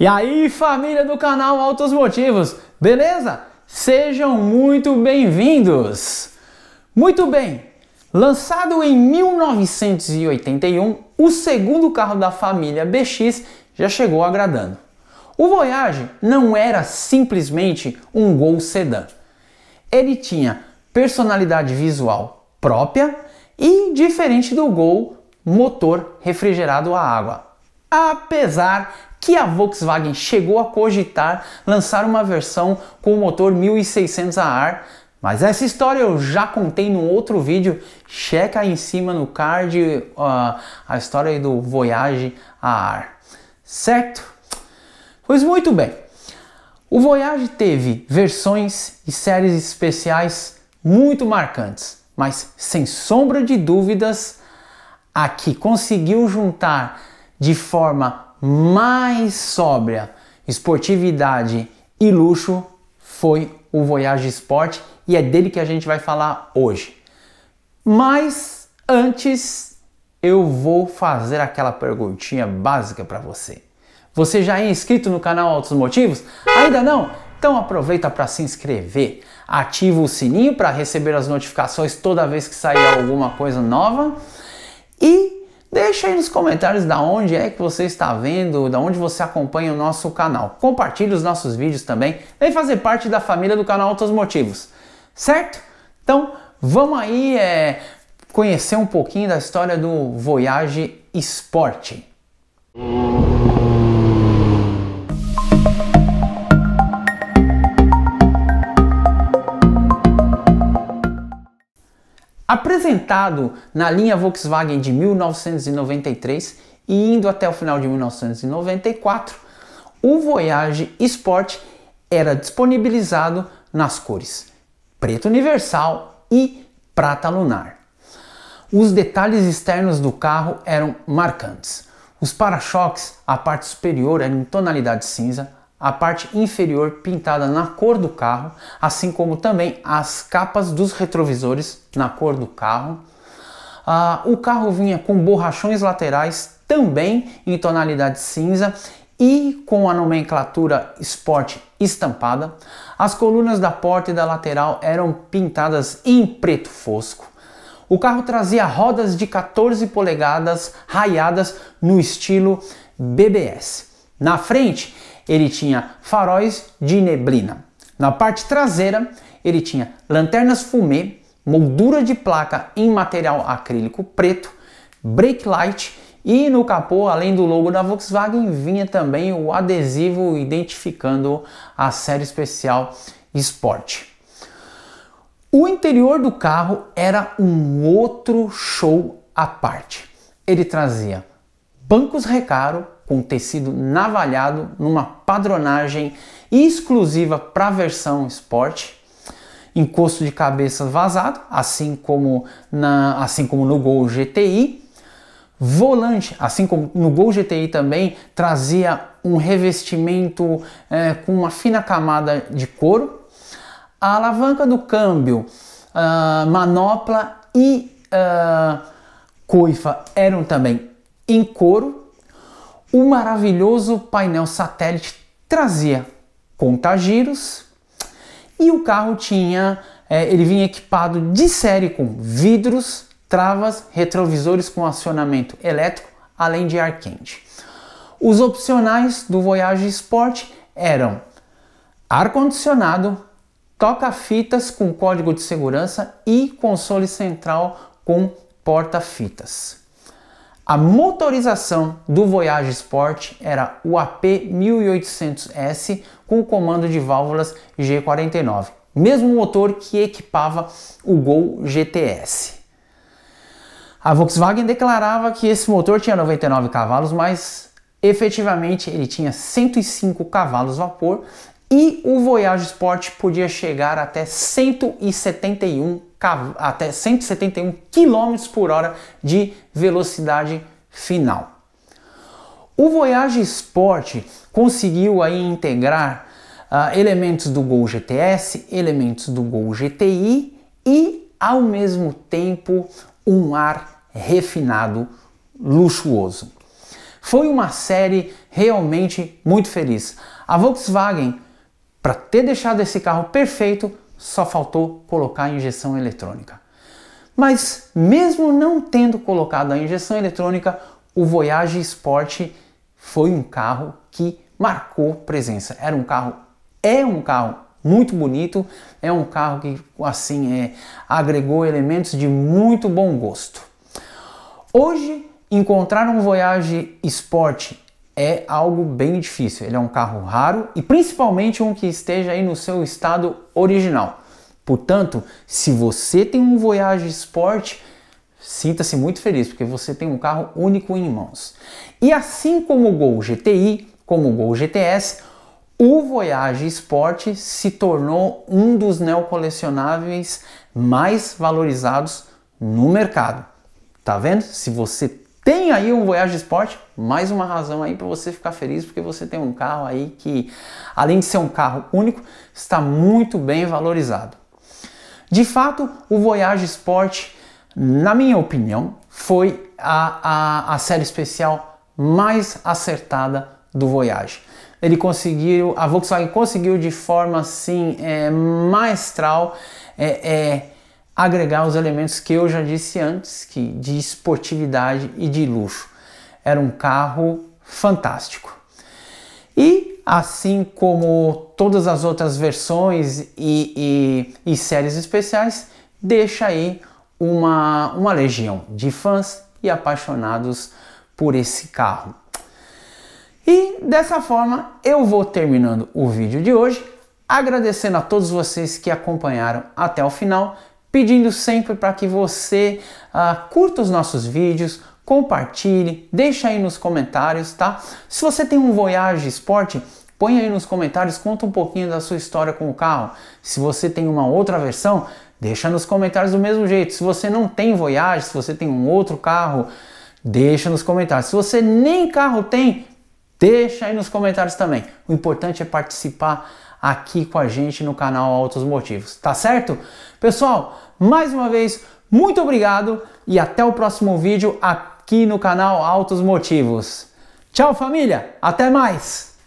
E aí, família do canal Altos Motivos, beleza? Sejam muito bem-vindos! Muito bem, lançado em 1981, o segundo carro da família BX já chegou agradando. O Voyage não era simplesmente um Gol sedã. Ele tinha personalidade visual própria e, diferente do Gol, motor refrigerado a água. Apesar que a Volkswagen chegou a cogitar lançar uma versão com o motor 1600 a ar, mas essa história eu já contei num outro vídeo, checa aí em cima no card uh, a história do Voyage a ar, certo? Pois muito bem, o Voyage teve versões e séries especiais muito marcantes, mas sem sombra de dúvidas, a que conseguiu juntar de forma mais sóbria, esportividade e luxo foi o Voyage Sport e é dele que a gente vai falar hoje. Mas antes eu vou fazer aquela perguntinha básica para você. Você já é inscrito no canal Altos Motivos? Ainda não? Então aproveita para se inscrever, ativa o sininho para receber as notificações toda vez que sair alguma coisa nova e Deixa aí nos comentários da onde é que você está vendo, da onde você acompanha o nosso canal. Compartilhe os nossos vídeos também, vem fazer parte da família do canal Outros Motivos, certo? Então vamos aí é, conhecer um pouquinho da história do Voyage Sport. Hum. Apresentado na linha Volkswagen de 1993 e indo até o final de 1994, o Voyage Sport era disponibilizado nas cores preto universal e prata lunar. Os detalhes externos do carro eram marcantes. Os para-choques, a parte superior era em tonalidade cinza, a parte inferior pintada na cor do carro, assim como também as capas dos retrovisores na cor do carro. Ah, o carro vinha com borrachões laterais também em tonalidade cinza e com a nomenclatura Sport estampada. As colunas da porta e da lateral eram pintadas em preto fosco. O carro trazia rodas de 14 polegadas raiadas no estilo BBS. Na frente, ele tinha faróis de neblina. Na parte traseira, ele tinha lanternas fumê, moldura de placa em material acrílico preto, brake light e no capô, além do logo da Volkswagen, vinha também o adesivo identificando a série especial Sport. O interior do carro era um outro show à parte. Ele trazia bancos recaro, com tecido navalhado numa padronagem exclusiva para a versão esporte encosto de cabeça vazado, assim como, na, assim como no Gol GTI. Volante, assim como no Gol GTI também, trazia um revestimento é, com uma fina camada de couro. A alavanca do câmbio, uh, manopla e uh, coifa eram também em couro o maravilhoso painel satélite trazia contagiros e o carro tinha, é, ele vinha equipado de série com vidros, travas, retrovisores com acionamento elétrico, além de ar quente. Os opcionais do Voyage Sport eram ar condicionado, toca-fitas com código de segurança e console central com porta-fitas. A motorização do Voyage Sport era o AP1800S com o comando de válvulas G49, mesmo motor que equipava o Gol GTS. A Volkswagen declarava que esse motor tinha 99 cavalos, mas efetivamente ele tinha 105 cavalos vapor e o Voyage Sport podia chegar até 171 até 171 km por hora de velocidade final. O Voyage Sport conseguiu aí integrar uh, elementos do Gol GTS, elementos do Gol GTI e ao mesmo tempo um ar refinado, luxuoso. Foi uma série realmente muito feliz. A Volkswagen para ter deixado esse carro perfeito, só faltou colocar a injeção eletrônica. Mas mesmo não tendo colocado a injeção eletrônica, o Voyage Sport foi um carro que marcou presença. Era um carro, é um carro muito bonito, é um carro que assim é, agregou elementos de muito bom gosto. Hoje, encontrar um Voyage Sport é algo bem difícil. Ele é um carro raro e principalmente um que esteja aí no seu estado original. Portanto, se você tem um Voyage Sport, sinta-se muito feliz porque você tem um carro único em mãos. E assim como o Gol GTI, como o Gol GTS, o Voyage Sport se tornou um dos neocolecionáveis mais valorizados no mercado. Tá vendo? Se você tem aí um Voyage Sport, mais uma razão aí para você ficar feliz, porque você tem um carro aí que, além de ser um carro único, está muito bem valorizado. De fato, o Voyage Sport, na minha opinião, foi a, a, a série especial mais acertada do Voyage. Ele conseguiu, a Volkswagen conseguiu de forma assim é, maestral é, é agregar os elementos que eu já disse antes, que de esportividade e de luxo. Era um carro fantástico. E assim como todas as outras versões e, e, e séries especiais, deixa aí uma, uma legião de fãs e apaixonados por esse carro. E dessa forma eu vou terminando o vídeo de hoje, agradecendo a todos vocês que acompanharam até o final pedindo sempre para que você ah, curta os nossos vídeos, compartilhe, deixa aí nos comentários, tá? Se você tem um Voyage Sport, põe aí nos comentários, conta um pouquinho da sua história com o carro. Se você tem uma outra versão, deixa nos comentários do mesmo jeito. Se você não tem Voyage, se você tem um outro carro, deixa nos comentários. Se você nem carro tem, deixa aí nos comentários também. O importante é participar aqui com a gente no canal Altos Motivos, tá certo? Pessoal, mais uma vez, muito obrigado e até o próximo vídeo aqui no canal Altos Motivos. Tchau, família! Até mais!